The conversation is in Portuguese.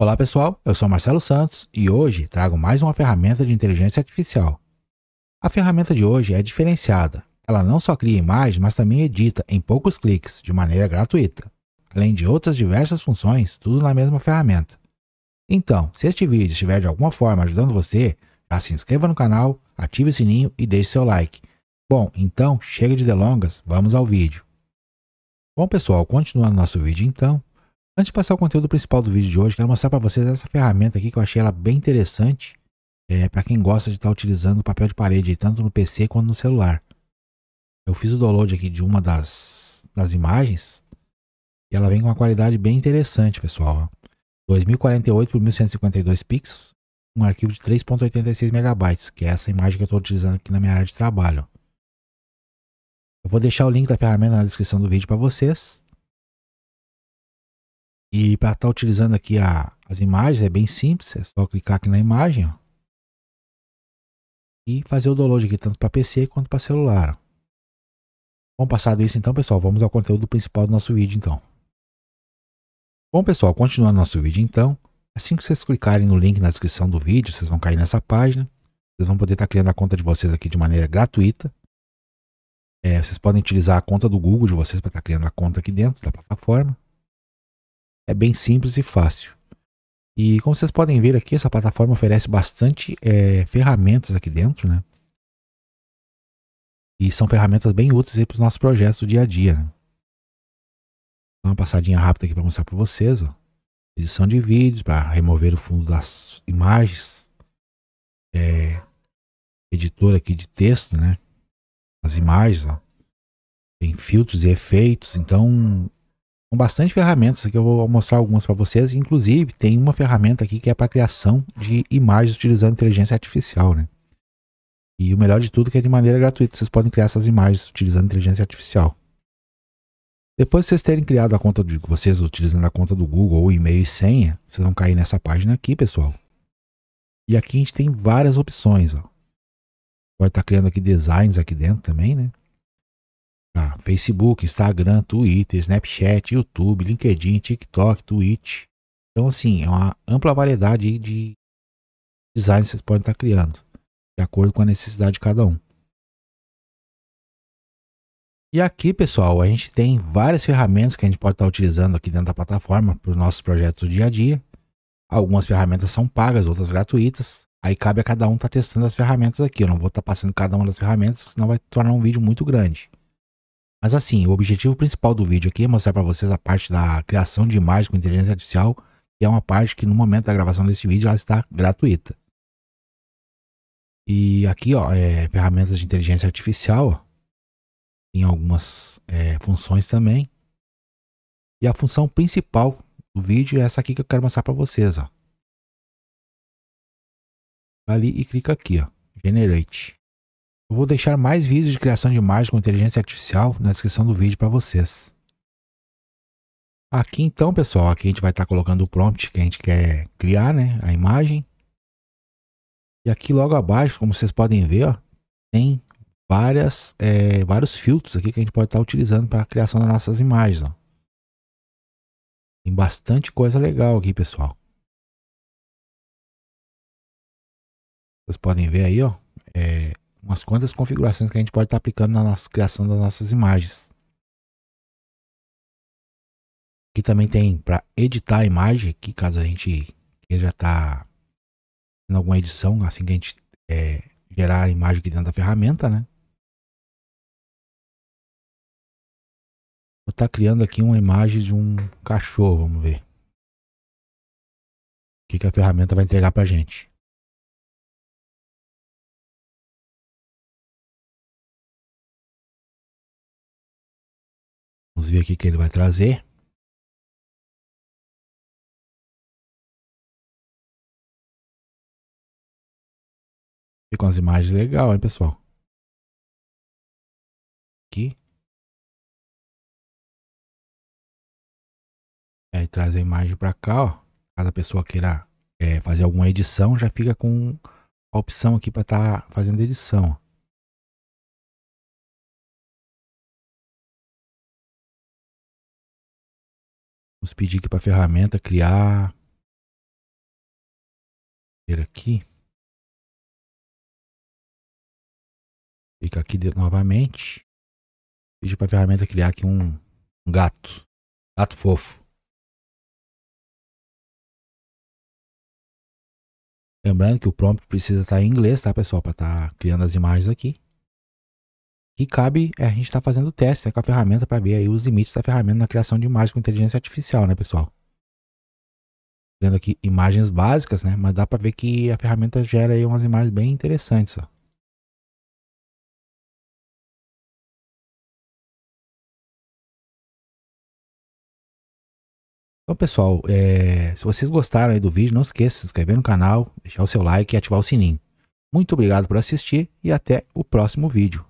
Olá pessoal, eu sou Marcelo Santos e hoje trago mais uma ferramenta de inteligência artificial. A ferramenta de hoje é diferenciada. Ela não só cria imagens, mas também edita em poucos cliques, de maneira gratuita, além de outras diversas funções, tudo na mesma ferramenta. Então, se este vídeo estiver de alguma forma ajudando você, já se inscreva no canal, ative o sininho e deixe seu like. Bom, então chega de delongas, vamos ao vídeo. Bom pessoal, continuando nosso vídeo então, Antes de passar o conteúdo principal do vídeo de hoje, quero mostrar para vocês essa ferramenta aqui que eu achei ela bem interessante é, para quem gosta de estar tá utilizando papel de parede, tanto no PC quanto no celular. Eu fiz o download aqui de uma das, das imagens e ela vem com uma qualidade bem interessante, pessoal. 2048 por 1152 pixels, um arquivo de 3.86 megabytes, que é essa imagem que eu estou utilizando aqui na minha área de trabalho. Eu vou deixar o link da ferramenta na descrição do vídeo para vocês. E para estar tá utilizando aqui a, as imagens é bem simples, é só clicar aqui na imagem ó, e fazer o download aqui tanto para PC quanto para celular. Bom, passado isso então pessoal, vamos ao conteúdo principal do nosso vídeo então. Bom pessoal, continuando nosso vídeo então, assim que vocês clicarem no link na descrição do vídeo, vocês vão cair nessa página, vocês vão poder estar tá criando a conta de vocês aqui de maneira gratuita. É, vocês podem utilizar a conta do Google de vocês para estar tá criando a conta aqui dentro da plataforma. É bem simples e fácil. E como vocês podem ver aqui, essa plataforma oferece bastante é, ferramentas aqui dentro, né? E são ferramentas bem úteis para os nossos projetos do dia a dia. Né? Dá uma passadinha rápida aqui para mostrar para vocês. Ó. Edição de vídeos para remover o fundo das imagens. É, editor aqui de texto, né? As imagens, ó. Tem filtros e efeitos. Então, com bastante ferramentas aqui, eu vou mostrar algumas para vocês. Inclusive, tem uma ferramenta aqui que é para criação de imagens utilizando inteligência artificial, né? E o melhor de tudo é que é de maneira gratuita, vocês podem criar essas imagens utilizando inteligência artificial. Depois de vocês terem criado a conta de vocês utilizando a conta do Google ou e-mail e senha, vocês vão cair nessa página aqui, pessoal. E aqui a gente tem várias opções, ó. Pode estar tá criando aqui designs aqui dentro também, né? Facebook, Instagram, Twitter, Snapchat, YouTube, LinkedIn, TikTok, Twitch. Então, assim, é uma ampla variedade de designs que vocês podem estar criando, de acordo com a necessidade de cada um. E aqui, pessoal, a gente tem várias ferramentas que a gente pode estar utilizando aqui dentro da plataforma para os nossos projetos do dia a dia. Algumas ferramentas são pagas, outras gratuitas. Aí cabe a cada um estar testando as ferramentas aqui. Eu não vou estar passando cada uma das ferramentas, senão vai tornar um vídeo muito grande. Mas assim, o objetivo principal do vídeo aqui é mostrar para vocês a parte da criação de imagens com inteligência artificial, que é uma parte que no momento da gravação desse vídeo ela está gratuita. E aqui, ó, é, ferramentas de inteligência artificial, ó, tem algumas é, funções também. E a função principal do vídeo é essa aqui que eu quero mostrar para vocês, ó. Tá ali e clica aqui, ó, Generate. Eu vou deixar mais vídeos de criação de imagens com inteligência artificial na descrição do vídeo para vocês. Aqui então, pessoal, aqui a gente vai estar tá colocando o prompt que a gente quer criar, né? A imagem. E aqui logo abaixo, como vocês podem ver, ó, tem várias, é, vários filtros aqui que a gente pode estar tá utilizando para a criação das nossas imagens. Ó. Tem bastante coisa legal aqui, pessoal. Vocês podem ver aí, ó. É, umas quantas configurações que a gente pode estar tá aplicando na nossa criação das nossas imagens. Aqui também tem para editar a imagem, aqui caso a gente queira estar tá em alguma edição, assim que a gente é, gerar a imagem aqui dentro da ferramenta, né? Vou estar tá criando aqui uma imagem de um cachorro, vamos ver. O que, que a ferramenta vai entregar para a gente. Vamos ver o que ele vai trazer. Ficam as imagens legal, hein, pessoal? Aqui. Aí é, traz a imagem para cá, ó. Caso a pessoa queira é, fazer alguma edição, já fica com a opção aqui para estar tá fazendo edição. Vamos pedir aqui para a ferramenta criar. Ver aqui. Clica aqui dentro novamente. Pedir para a ferramenta criar aqui um, um gato. Gato fofo. Lembrando que o prompt precisa estar tá em inglês, tá, pessoal? Para estar tá criando as imagens aqui. E cabe, é, a gente está fazendo teste né, com a ferramenta para ver aí os limites da ferramenta na criação de imagens com inteligência artificial, né, pessoal? Vendo aqui imagens básicas, né? Mas dá para ver que a ferramenta gera aí umas imagens bem interessantes, ó. Então, pessoal, é, se vocês gostaram aí do vídeo, não esqueça de se inscrever no canal, deixar o seu like e ativar o sininho. Muito obrigado por assistir e até o próximo vídeo.